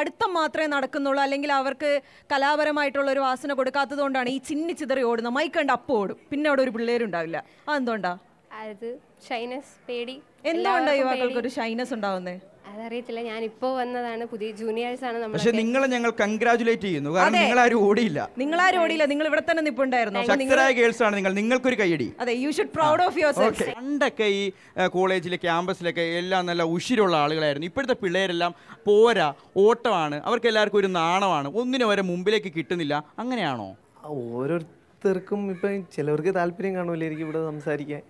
പഠിത്തം മാത്രമേ നടക്കുന്നുള്ളൂ അല്ലെങ്കിൽ അവർക്ക് കലാപരമായിട്ടുള്ള ഒരു വാസന കൊടുക്കാത്തത് കൊണ്ടാണ് ഈ ചിന്നി ചിതറി ഓടുന്നത് മൈക്കണ്ട് അപ്പോൾ ഓടും പിന്നെ അവിടെ ഒരു പിള്ളേരുണ്ടാവില്ല അതെന്തുകൊണ്ടാണ് ഷൈനസ് പേടി എന്തുകൊണ്ടാണ് ഒരു ഷൈനസ് ഉണ്ടാവുന്നത് അതറിയത്തില്ല ഞാൻ ഇപ്പോ വന്നതാണ് പുതിയ ജൂനിയേഴ്സ് ആണ് നമ്മൾ പക്ഷെ നിങ്ങളെ ഞങ്ങൾ കൺഗ്രാറ്റുലേറ്റ് ചെയ്യുന്നു കാരണം നിങ്ങൾ ആരും ഓടിയില്ല നിങ്ങൾ ആരും ഓടിയില്ല നിങ്ങൾ ഇവിടെ തന്നെ നിപ്പുണ്ടായിരുന്നു ശക്തരായ ഗേൾസ് ആണ് നിങ്ങൾ നിങ്ങൾക്കൊരു കൈയടി അതെ you should proud of yourself പണ്ടൊക്കെ ഈ കോളേജിലെ ക്യാമ്പസിലൊക്കെ എല്ലാം നല്ല ഉഷിരുള്ള ആളുകളായിരുന്നു ഇപ്പോഴത്തെ പിള്ളേരെല്ലാം പോരാ ഓട്ടമാണ് അവർക്ക് എല്ലാവർക്കും ഒരു നാണമാണ് ഒന്നിനും വരെ മുമ്പിലേക്ക് കിട്ടുന്നില്ല അങ്ങനെയാണോ ഓരോരുത്തർക്കും ഇപ്പം ചിലവർക്ക് താല്പര്യം കാണൂലേ ഇവിടെ സംസാരിക്കാൻ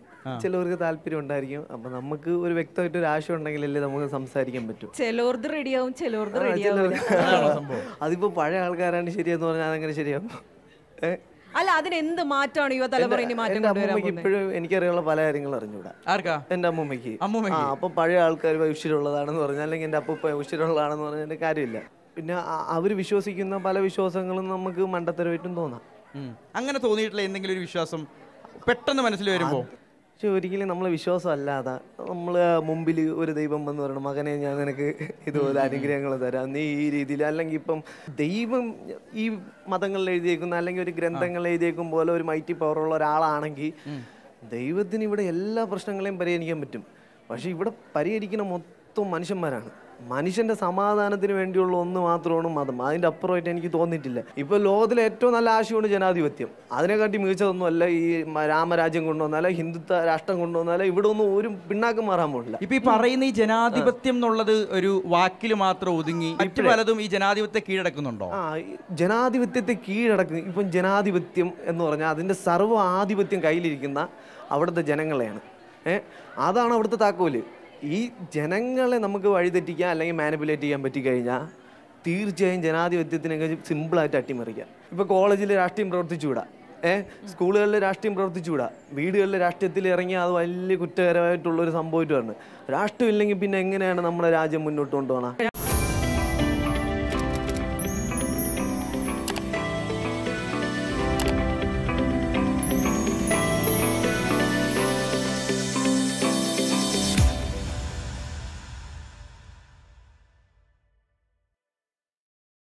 ചിലവർക്ക് താല്പര്യം ഉണ്ടായിരിക്കും അപ്പൊ നമുക്ക് ഒരു വ്യക്തമായിട്ട് ഒരു ആശയം ഉണ്ടെങ്കിലല്ലേ നമുക്ക് സംസാരിക്കാൻ പറ്റും ചിലവർക്ക് റെഡിയാവും ചിലവർക്ക് റെഡിയാവും അതിപ്പോ പഴയ ആൾക്കാരാണ് ശരിയെന്ന് പറഞ്ഞാൽ അതങ്ങനെ ശരിയാവും അല്ല അതിനെന്ത് എന്ത് മാറ്റമാണ് യുവതലമുറ ഇനി മാറ്റം ഇപ്പോഴും എനിക്കറിയുള്ള പല കാര്യങ്ങൾ അറിഞ്ഞൂടാ എന്റെ അമ്മൂമ്മക്ക് അപ്പൊ പഴയ ആൾക്കാർ വൈശ്യരുള്ളതാണെന്ന് പറഞ്ഞാൽ അല്ലെങ്കിൽ എന്റെ അപ്പൂപ്പ വൈശ്യരുള്ളതാണെന്ന് പറഞ്ഞതിന്റെ കാര്യമില്ല പിന്നെ അവർ വിശ്വസിക്കുന്ന പല വിശ്വാസങ്ങളും നമുക്ക് മണ്ടത്തരമായിട്ടും തോന്നാം അങ്ങനെ തോന്നിയിട്ടുള്ള എന്തെങ്കിലും ഒരു വിശ്വാസം പെട്ടെന്ന് മനസ്സിൽ വരുമ്പോ പക്ഷെ ഒരിക്കലും നമ്മൾ വിശ്വാസമല്ലാതെ നമ്മൾ മുമ്പിൽ ഒരു ദൈവം എന്ന് പറയണം മകനെ ഞാൻ നിനക്ക് ഇതുപോലെ അനുഗ്രഹങ്ങൾ തരാം നീ ഈ രീതിയിൽ അല്ലെങ്കിൽ ഇപ്പം ദൈവം ഈ മതങ്ങളിൽ എഴുതിയേക്കുന്ന അല്ലെങ്കിൽ ഒരു ഗ്രന്ഥങ്ങൾ എഴുതിയേക്കും പോലെ ഒരു മൈറ്റി പവറുള്ള ഒരാളാണെങ്കിൽ ദൈവത്തിന് ഇവിടെ എല്ലാ പ്രശ്നങ്ങളെയും പരിഹരിക്കാൻ പറ്റും പക്ഷെ ഇവിടെ പരിഹരിക്കുന്ന മൊത്തം മനുഷ്യന്മാരാണ് മനുഷ്യന്റെ സമാധാനത്തിന് വേണ്ടിയുള്ള ഒന്ന് മാത്രമാണ് മതം അതിന്റെ അപ്പുറമായിട്ട് എനിക്ക് തോന്നിയിട്ടില്ല ഇപ്പൊ ലോകത്തിലെ ഏറ്റവും നല്ല ആശയമാണ് ജനാധിപത്യം അതിനെക്കാട്ടി മികച്ചതൊന്നുമല്ല ഈ രാമരാജ്യം കൊണ്ടുവന്നാലോ ഹിന്ദുത്വ രാഷ്ട്രം കൊണ്ടുവന്നാലോ ഇവിടെ ഒന്നും ഒരു പിണ്ണാക്കം മാറാൻ പോകില്ല ഇപ്പൊ ഈ പറയുന്ന ഈ ജനാധിപത്യം എന്നുള്ളത് ഒരു വാക്കിൽ മാത്രം ഒതുങ്ങി മറ്റു പലതും ഈ ജനാധിപത്യത്തെ കീഴടക്കുന്നുണ്ടോ ആ ജനാധിപത്യത്തെ കീഴടക്കുന്നു ഇപ്പം ജനാധിപത്യം എന്ന് പറഞ്ഞാൽ അതിന്റെ സർവ്വ ആധിപത്യം കയ്യിലിരിക്കുന്ന അവിടുത്തെ ജനങ്ങളെയാണ് ഏഹ് അതാണ് അവിടുത്തെ താക്കോല് ഈ ജനങ്ങളെ നമുക്ക് വഴിതെറ്റിക്കാൻ അല്ലെങ്കിൽ മാനിപ്പുലേറ്റ് ചെയ്യാൻ പറ്റിക്കഴിഞ്ഞാൽ തീർച്ചയായും ജനാധിപത്യത്തിനൊക്കെ സിമ്പിളായിട്ട് അട്ടിമറിക്കാം ഇപ്പോൾ കോളേജിൽ രാഷ്ട്രീയം പ്രവർത്തിച്ചുകൂടാ ഏഹ് സ്കൂളുകളിൽ രാഷ്ട്രീയം പ്രവർത്തിച്ചുകൂടാ വീടുകളിൽ രാഷ്ട്രീയത്തിൽ ഇറങ്ങിയാൽ അത് വലിയ കുറ്റകരമായിട്ടുള്ളൊരു സംഭവമായിട്ട് വരുന്നത് രാഷ്ട്രീയം ഇല്ലെങ്കിൽ പിന്നെ എങ്ങനെയാണ് നമ്മുടെ രാജ്യം മുന്നോട്ട് കൊണ്ടുപോകണം